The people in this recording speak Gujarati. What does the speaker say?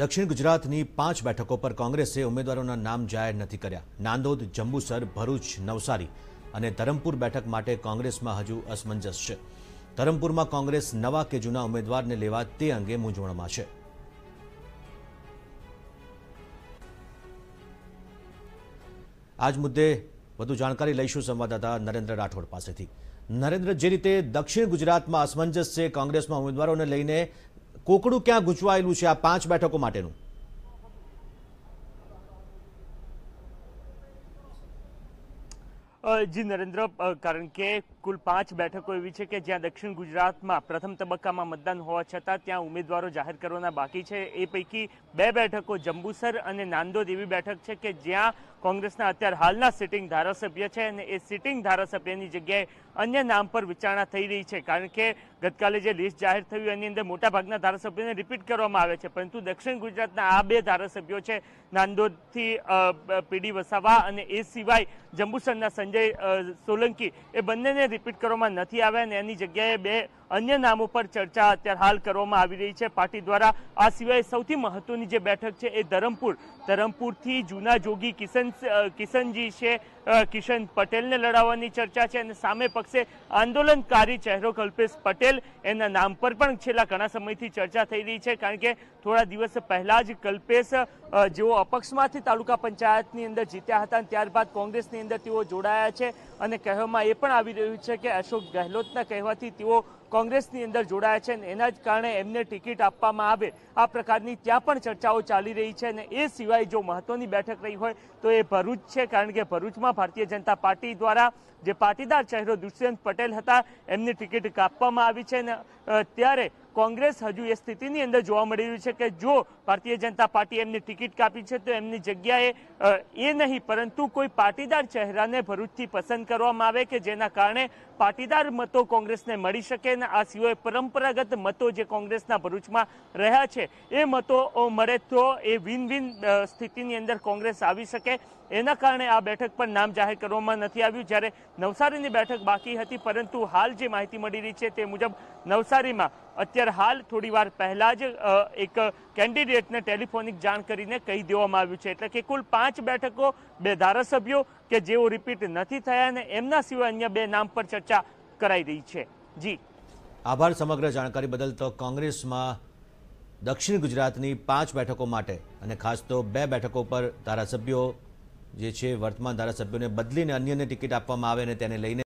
દક્ષિણ ગુજરાતની પાંચ બેઠકો પર કોંગ્રેસે ઉમેદવારોના નામ જાહેર નથી કર્યા નાંદોદ જંબુસર ભરૂચ નવસારી અને ધરમપુર બેઠક માટે કોંગ્રેસમાં હજુ અસમંજસ છે ધરમપુરમાં કોંગ્રેસ નવા કે જૂના ઉમેદવારને લેવા તે અંગે મૂંઝવણમાં છે આજ મુદ્દે વધુ જાણકારી લઈશું સંવાદદાતા નરેન્દ્ર રાઠોડ પાસેથી નરેન્દ્ર જે રીતે દક્ષિણ ગુજરાતમાં અસમંજસ છે કોંગ્રેસમાં ઉમેદવારોને લઈને કોકડું ક્યાં ગૂંચવાયેલું છે આ પાંચ બેઠકો માટેનું જી નરેન્દ્ર કારણ કે કુલ પાંચ બેઠકો એવી છે કે જ્યાં દક્ષિણ ગુજરાતમાં પ્રથમ તબક્કામાં મતદાન હોવા છતાં ત્યાં ઉમેદવારો જાહેર કરવાના બાકી છે એ પૈકી બે બેઠકો જંબુસર અને નાંદોદ એવી બેઠક છે કે જ્યાં કોંગ્રેસના અત્યાર હાલના સિટિંગ ધારાસભ્ય છે અને એ સિટિંગ ધારાસભ્યની જગ્યાએ અન્ય નામ પર વિચારણા થઈ રહી છે કારણ કે ગતકાલે જે લિસ્ટ જાહેર થયું એની અંદર મોટાભાગના ધારાસભ્યોને રિપીટ કરવામાં આવે છે પરંતુ દક્ષિણ ગુજરાતના આ બે ધારાસભ્યો છે નાંદોદથી પીડી વસાવા અને એ સિવાય જંબુસરના સંજય સોલંકી એ બંનેને રિપીટ કરવામાં નથી આવ્યા અને એની જગ્યાએ બે અન્ય નામો પર ચર્ચા અત્યારે હાલ કરવામાં આવી રહી છે પાર્ટી દ્વારા આ સિવાય સૌથી મહત્વની જે બેઠક છે એ ધરમપુર ધરમપુરથી જૂના જોગી કિશન કિશનજી છે કિશન પટેલને લડાવવાની ચર્ચા છે અને સામે પક્ષે આંદોલનકારી ચહેરો કલ્પેશ પટેલ એના નામ પર પણ છેલ્લા ઘણા સમયથી ચર્ચા થઈ રહી છે કારણ કે થોડા દિવસ પહેલાં જ કલ્પેશ જેઓ અપક્ષમાંથી તાલુકા પંચાયતની અંદર જીત્યા હતા ત્યારબાદ કોંગ્રેસની અંદર તેઓ જોડાયા છે અને કહેવામાં એ પણ આવી રહ્યું છે કે અશોક ગહેલોતના કહેવાથી તેઓ કોંગ્રેસની અંદર જોડાયા છે અને એના જ કારણે એમને ટિકિટ આપવામાં આવે આ પ્રકારની ત્યાં પણ ચર્ચાઓ ચાલી રહી છે અને એ સિવાય જો મહત્વની બેઠક રહી હોય તો એ ભરૂચ છે કારણ કે ભરૂચમાં ભારતીય જનતા પાર્ટી દ્વારા જે પાટીદાર ચહેરો દુષ્યંત પટેલ હતા એમની ટિકિટ કાપવામાં આવી છે અને અત્યારે કોંગ્રેસ હજુ એ સ્થિતિની અંદર જોવા મળી રહ્યું છે કે જો ભારતીય જનતા પાર્ટી એમની ટિકિટ કાપી છે તો એમની જગ્યાએ એ નહીં પરંતુ કોઈ પાટીદાર ચહેરાને ભરૂચથી પસંદ કરવામાં આવે કે જેના કારણે પાટીદાર મતો કોંગ્રેસને મળી શકે અને આ સિવાય પરંપરાગત મતો જે કોંગ્રેસના ભરૂચમાં રહ્યા છે એ મતો મળે તો એ વિન વિન સ્થિતિની અંદર કોંગ્રેસ આવી શકે એના કારણે આ બેઠક પર નામ જાહેર કરવામાં નથી આવ્યું જ્યારે નવસારીની બેઠક બાકી હતી પરંતુ હાલ જે માહિતી મળી રહી છે તે મુજબ નવસારીમાં અત્યારે હાલ થોડીવાર પહેલાં જ એક કેન્ડિડેટને ટેલિફોનિક જાણ કરીને કહી દેવામાં આવ્યું છે એટલે કે કુલ પાંચ બેઠકો બે ધારાસભ્યો કે જેઓ રિપીટ નથી થયા અને એમના સિવાય અન્ય બે નામ પર ચર્ચા કરાઈ રહી છે જી આભાર સમગ્ર જાણકારી બદલ તો કોંગ્રેસમાં દક્ષિણ ગુજરાતની પાંચ બેઠકો માટે અને ખાસ તો બે બેઠકો પર ધારાસભ્યો જે છે વર્તમાન ધારાસભ્યોને બદલીને અન્યને ટિકિટ આપવામાં આવે અને તેને લઈને